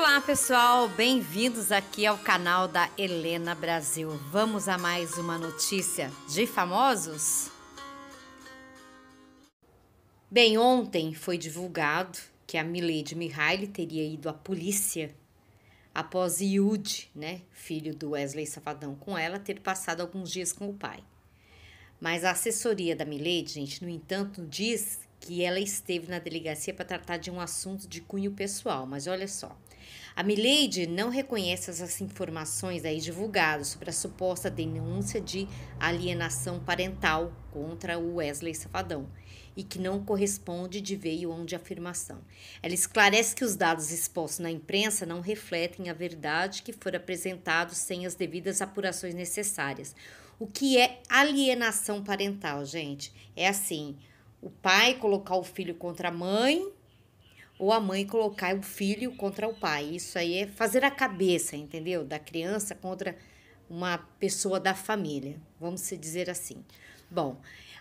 Olá pessoal, bem-vindos aqui ao canal da Helena Brasil. Vamos a mais uma notícia de famosos? Bem, ontem foi divulgado que a Milady Mihaly teria ido à polícia após Yud, né, filho do Wesley Safadão com ela, ter passado alguns dias com o pai. Mas a assessoria da Milady, gente, no entanto, diz que ela esteve na delegacia para tratar de um assunto de cunho pessoal, mas olha só. A Milady não reconhece essas informações aí divulgadas sobre a suposta denúncia de alienação parental contra o Wesley Safadão e que não corresponde de veio onde afirmação. Ela esclarece que os dados expostos na imprensa não refletem a verdade que foram apresentados sem as devidas apurações necessárias. O que é alienação parental, gente? É assim, o pai colocar o filho contra a mãe ou a mãe colocar o filho contra o pai. Isso aí é fazer a cabeça, entendeu? Da criança contra uma pessoa da família, vamos se dizer assim. Bom,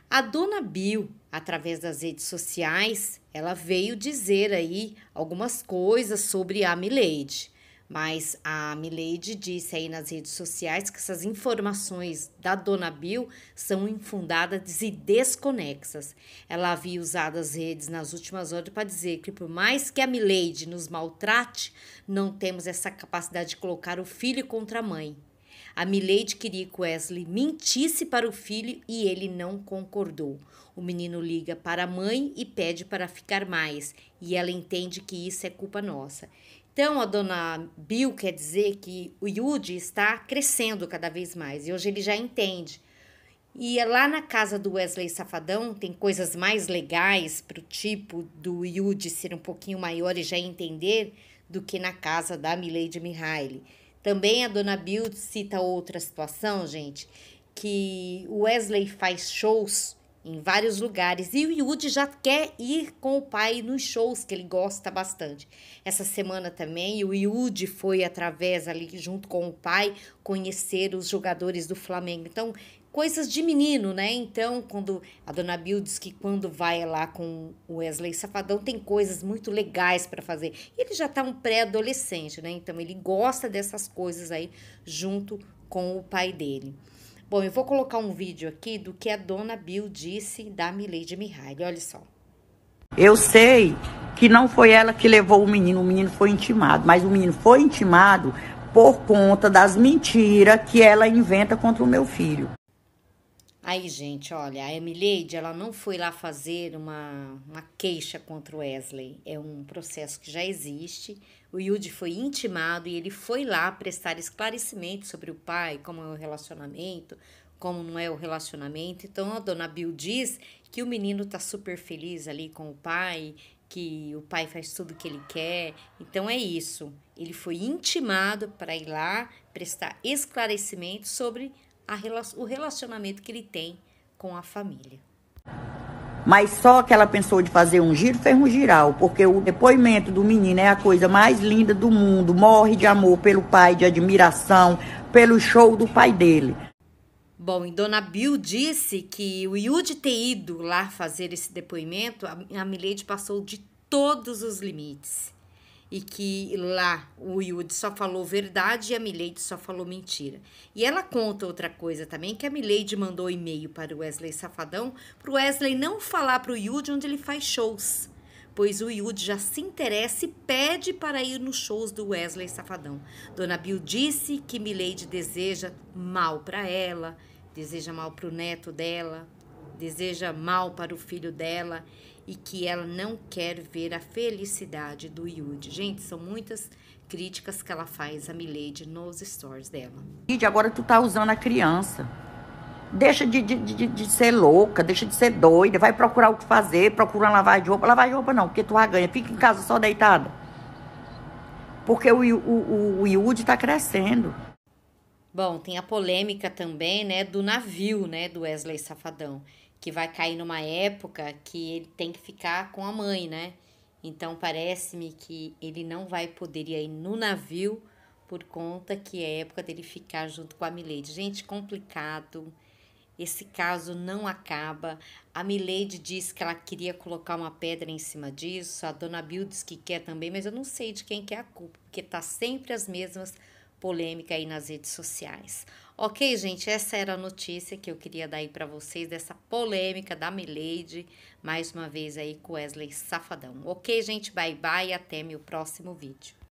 a dona Bill, através das redes sociais, ela veio dizer aí algumas coisas sobre a Milady. Mas a Milady disse aí nas redes sociais que essas informações da Dona Bill são infundadas e desconexas. Ela havia usado as redes nas últimas horas para dizer que por mais que a Milady nos maltrate, não temos essa capacidade de colocar o filho contra a mãe. A Milady queria que Wesley mentisse para o filho e ele não concordou. O menino liga para a mãe e pede para ficar mais, e ela entende que isso é culpa nossa. Então, a dona Bill quer dizer que o Yudi está crescendo cada vez mais e hoje ele já entende. E é lá na casa do Wesley Safadão tem coisas mais legais para o tipo do Yudi ser um pouquinho maior e já entender do que na casa da Milady Mihaly. Também a dona Bill cita outra situação, gente, que o Wesley faz shows em vários lugares. E o Yudi já quer ir com o pai nos shows, que ele gosta bastante. Essa semana também, o Yudi foi através ali, junto com o pai, conhecer os jogadores do Flamengo. Então, coisas de menino, né? Então, quando a dona Bill diz que quando vai lá com o Wesley Safadão, tem coisas muito legais para fazer. Ele já tá um pré-adolescente, né? Então, ele gosta dessas coisas aí junto com o pai dele. Bom, eu vou colocar um vídeo aqui do que a dona Bill disse da Milady Mihaly. Olha só. Eu sei que não foi ela que levou o menino, o menino foi intimado, mas o menino foi intimado por conta das mentiras que ela inventa contra o meu filho. Aí, gente, olha, a Emileide, ela não foi lá fazer uma, uma queixa contra o Wesley. É um processo que já existe. O Yude foi intimado e ele foi lá prestar esclarecimento sobre o pai, como é o relacionamento, como não é o relacionamento. Então, a dona Bill diz que o menino tá super feliz ali com o pai, que o pai faz tudo que ele quer. Então, é isso. Ele foi intimado para ir lá prestar esclarecimento sobre a, o relacionamento que ele tem com a família. Mas só que ela pensou de fazer um giro, fez um giral, porque o depoimento do menino é a coisa mais linda do mundo. Morre de amor pelo pai, de admiração, pelo show do pai dele. Bom, e Dona Bill disse que o Yude ter ido lá fazer esse depoimento, a Milady passou de todos os limites e que lá o Yude só falou verdade e a Milady só falou mentira. E ela conta outra coisa também, que a Milady mandou e-mail para o Wesley Safadão, para o Wesley não falar para o Yude onde ele faz shows, pois o Yude já se interessa e pede para ir nos shows do Wesley Safadão. Dona Bill disse que Milady deseja mal para ela, deseja mal para o neto dela, deseja mal para o filho dela e que ela não quer ver a felicidade do Yude, Gente, são muitas críticas que ela faz a Milady nos stories dela. Yude, agora tu tá usando a criança. Deixa de, de, de, de, ser louca, deixa de ser doida, vai procurar o que fazer, procura lavar de roupa. Lavar de roupa não, porque tu a ganha, fica em casa só deitada. Porque o, o, o, o tá crescendo. Bom, tem a polêmica também, né, do navio, né, do Wesley Safadão que vai cair numa época que ele tem que ficar com a mãe, né? Então parece-me que ele não vai poder ir no navio por conta que é época dele ficar junto com a Milady. Gente, complicado. Esse caso não acaba. A Milady diz que ela queria colocar uma pedra em cima disso. A dona Bill diz que quer também, mas eu não sei de quem que é a culpa, porque tá sempre as mesmas polêmicas aí nas redes sociais. Ok, gente, essa era a notícia que eu queria dar aí para vocês dessa polêmica da Milady, mais uma vez aí com Wesley Safadão. Ok, gente, bye bye e até meu próximo vídeo.